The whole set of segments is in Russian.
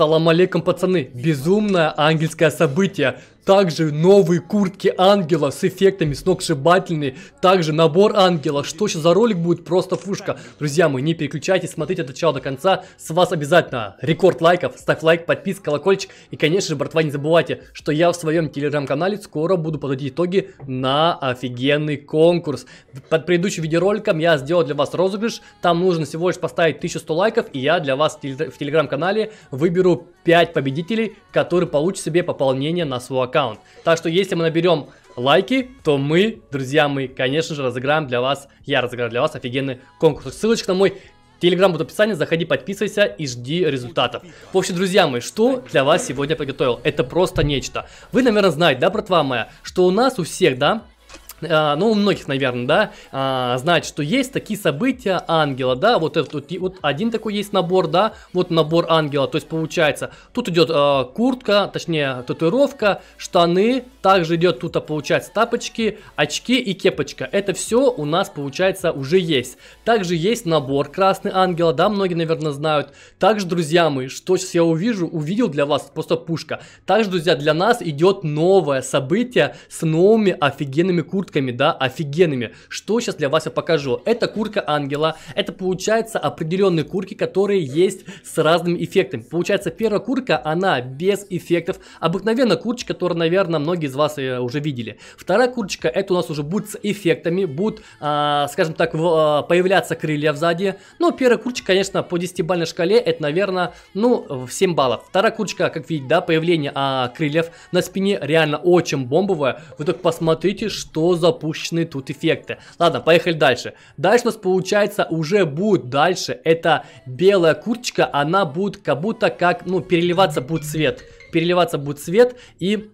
Салам алейкум, пацаны. Безумное ангельское событие. Также новые куртки ангела с эффектами сногсшибательные. Также набор ангела. Что сейчас за ролик будет? Просто фушка. Друзья мои, не переключайтесь, смотрите от начала до конца. С вас обязательно рекорд лайков. Ставь лайк, подписка, колокольчик. И, конечно же, братва, не забывайте, что я в своем телеграм-канале скоро буду подводить итоги на офигенный конкурс. Под предыдущим видеороликом я сделал для вас розыгрыш. Там нужно всего лишь поставить 1100 лайков. И я для вас в телеграм-канале выберу 5 победителей, которые получат себе пополнение на свой аккаунт. Так что если мы наберем лайки, то мы, друзья мои, конечно же, разыграем для вас, я разыграю для вас офигенный конкурс. Ссылочка на мой Телеграм будет в описании, заходи, подписывайся и жди результатов. В общем, друзья мои, что для вас сегодня приготовил? Это просто нечто. Вы, наверное, знаете, да, братва моя, что у нас у всех, да, а, ну, у многих, наверное, да, а, знать, что есть такие события ангела, да, вот этот вот, один такой есть набор, да, вот набор ангела, то есть получается, тут идет а, куртка, точнее, татуировка, штаны, также идет тут, а, получается, тапочки, очки и кепочка, это все у нас, получается, уже есть. Также есть набор красный ангела, да, многие, наверное, знают. Также, друзья мои, что сейчас я увижу, увидел для вас, просто пушка. Также, друзья, для нас идет новое событие с новыми офигенными куртками куртками, да, офигенными. Что сейчас для вас я покажу? Это куртка ангела. Это, получается, определенные курки, которые есть с разными эффектами. Получается, первая курка, она без эффектов. Обыкновенная курточка, которую, наверное, многие из вас э, уже видели. Вторая курочка это у нас уже будет с эффектами, будут, а, скажем так, в, а, появляться крылья сзади. Но ну, первая курочка конечно, по 10-бальной шкале, это, наверное, ну, в 7 баллов. Вторая курочка как видите, да, появление а, крыльев на спине реально очень бомбовая. Вы только посмотрите, что запущены тут эффекты. Ладно, поехали дальше. Дальше у нас получается уже будет дальше. Это белая курточка, она будет как будто как, ну, переливаться будет цвет. Переливаться будет цвет и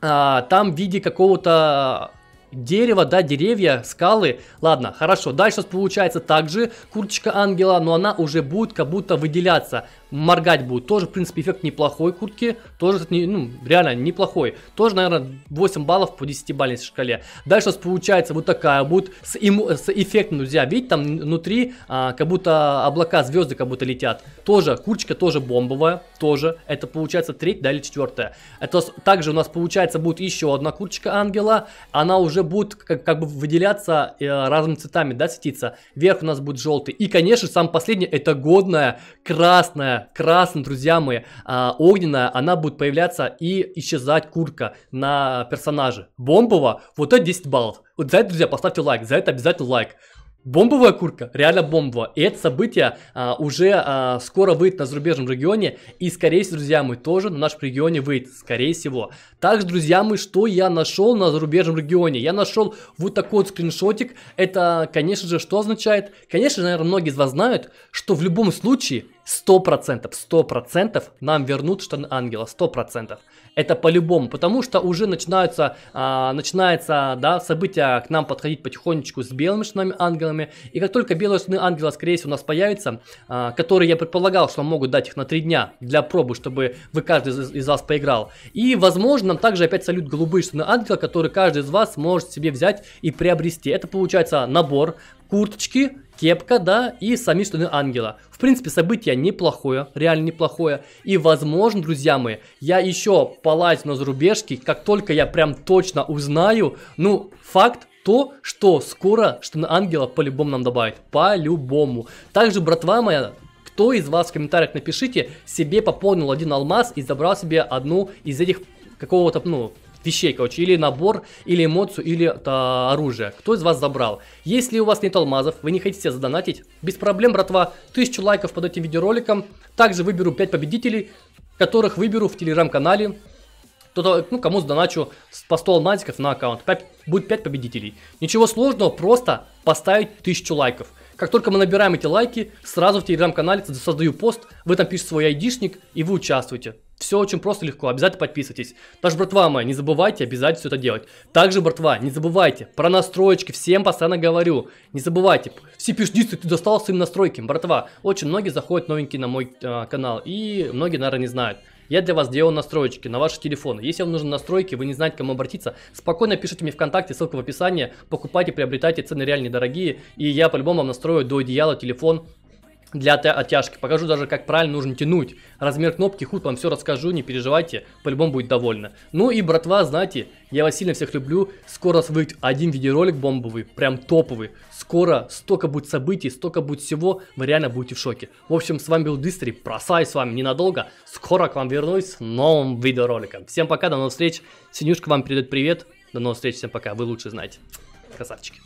а, там в виде какого-то дерева, да, деревья, скалы. Ладно, хорошо. Дальше у нас получается также курточка ангела, но она уже будет как будто выделяться моргать будет. Тоже, в принципе, эффект неплохой куртки. Тоже, кстати, ну, реально неплохой. Тоже, наверное, 8 баллов по 10 балльной шкале. Дальше у нас получается вот такая будет с, им, с эффектом, друзья. Видите, там внутри а, как будто облака, звезды как будто летят. Тоже, курочка тоже бомбовая. Тоже. Это получается треть, да, или четвертая. Это также у нас получается будет еще одна курочка ангела. Она уже будет как, как бы выделяться э, разными цветами, да, светиться. Вверх у нас будет желтый. И, конечно, сам последний это годная красная красным, друзья мои, а, огненная, она будет появляться и исчезать куртка на персонаже. Бомбово, вот это 10 баллов. Вот за это, друзья, поставьте лайк, за это обязательно лайк. Бомбовая куртка, реально бомбовая. И это событие а, уже а, скоро выйдет на зарубежном регионе. И, скорее всего, друзья мои, тоже на нашем регионе выйдет, скорее всего. Также, друзья мои, что я нашел на зарубежном регионе? Я нашел вот такой вот скриншотик. Это, конечно же, что означает? Конечно же, наверное, многие из вас знают, что в любом случае Сто процентов, сто процентов нам вернут штан ангела, сто процентов. Это по-любому, потому что уже начинаются, а, начинается, да, события к нам подходить потихонечку с белыми штанами ангелами. И как только белые штаны ангела, скорее всего, у нас появятся, а, которые я предполагал, что могут дать их на три дня для пробы, чтобы вы каждый из, из вас поиграл. И, возможно, нам также опять салют голубые штаны ангела, которые каждый из вас может себе взять и приобрести. Это получается набор курточки, кепка, да, и сами штаны ангела. В принципе, событие неплохое, реально неплохое. И, возможно, друзья мои, я еще полазь на зарубежки, как только я прям точно узнаю, ну, факт, то, что скоро штаны ангела по-любому нам добавят. По-любому. Также, братва моя, кто из вас в комментариях напишите, себе пополнил один алмаз и забрал себе одну из этих какого-то, ну, вещей, короче, или набор, или эмоцию, или это, оружие. Кто из вас забрал? Если у вас нет алмазов, вы не хотите задонатить, без проблем, братва, 1000 лайков под этим видеороликом. Также выберу 5 победителей, которых выберу в телеграм-канале. Кто-то, ну, кому сдоначу по 100 алмазиков на аккаунт. 5, будет 5 победителей. Ничего сложного, просто поставить 1000 лайков. Как только мы набираем эти лайки, сразу в телеграм-канале создаю пост, вы там пишете свой айдишник и вы участвуете. Все очень просто и легко, обязательно подписывайтесь. Даже, братва моя, не забывайте обязательно все это делать. Также, братва, не забывайте про настроечки, всем постоянно говорю. Не забывайте, все пишут, ты достал своим настройки, братва. Очень многие заходят новенькие на мой э, канал и многие, наверное, не знают. Я для вас делал настроечки на ваши телефоны. Если вам нужны настройки, вы не знаете, к кому обратиться, спокойно пишите мне ВКонтакте, ссылка в описании. Покупайте, приобретайте, цены реально недорогие. И я по-любому вам настрою до одеяла телефон для оттяжки. Покажу даже, как правильно нужно тянуть. Размер кнопки, худ вам все расскажу, не переживайте, по-любому будет довольна. Ну и, братва, знаете, я вас сильно всех люблю. Скоро выйдет один видеоролик бомбовый, прям топовый. Скоро столько будет событий, столько будет всего, вы реально будете в шоке. В общем, с вами был Дистри, просай с вами ненадолго. Скоро к вам вернусь с новым видеороликом. Всем пока, до новых встреч. Синюшка вам передает привет. До новых встреч, всем пока, вы лучше знаете. Красавчики.